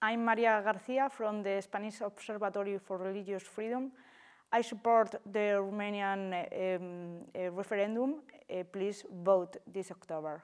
I'm Maria Garcia from the Spanish Observatory for Religious Freedom. I support the Romanian um, uh, referendum. Uh, please vote this October.